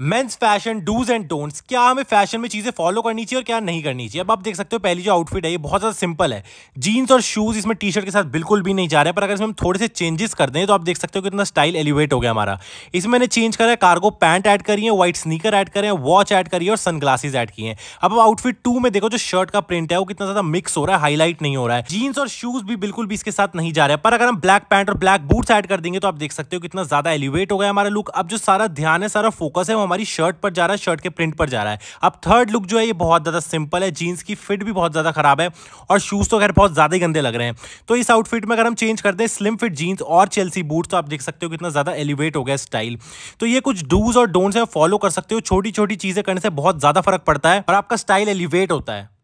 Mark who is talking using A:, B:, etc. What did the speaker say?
A: mains fashion do's and don'ts क्या हमें fashion में चीज़ें फॉलो करनी चाहिए और क्या नहीं करनी चाहिए अब आप देख सकते हो पहली जो आउटफिट है ये बहुत ज़्यादा सिंपल है जीन्स और शूज़ इसमें टी शर्ट के साथ बिल्कुल भी नहीं जा रहे हैं पर अगर इसमें हम थोड़े से चेंजेस कर दें तो आप देख सकते हो कितना स्टाइल एलिवेट हो गया हमारा इसमें मैंने चेंज करा है कार्गो पैंट ऐड करी है व्हाइट स्नीकर ऐड करें वॉच ऐड करी है और ग्लासेज ऐड किए हैं अब आउटफिट टू में देखो जो शर्ट का प्रिंट है वो कितना ज़्यादा मिक्स हो रहा है हाईलाइट नहीं हो रहा है जीन्स और शूज़ भी बिल्कुल भी इसके साथ नहीं जा रहा है पर अगर हम ब्लैक पैंट और ब्लैक बूट्स ऐड कर देंगे तो आप देख सकते हो कितना ज़्यादा एलिवेट हो गया हमारा लुक अब जो सारा ध्यान है सारा फोकस है हमारी शर्ट पर जा रहा है शर्ट के प्रिंट पर जा रहा है अब थर्ड लुक जो है ये बहुत ज़्यादा सिंपल है जीन्स की फिट भी बहुत ज़्यादा ख़राब है और शूज़ तो खैर बहुत ज़्यादा ही गंदे लग रहे हैं तो इस आउटफिट में अगर हम चेंज करते हैं स्लिम फिट जीन्स और चेल्सी बूट तो आप देख सकते हो कितना ज़्यादा एलिवेट हो गया स्टाइल तो ये कुछ डूज और डोंट्स है फॉलो कर सकते हो छोटी छोटी चीज़ें करने से बहुत ज़्यादा फर्क पड़ता है और आपका स्टाइल एलिवेट होता है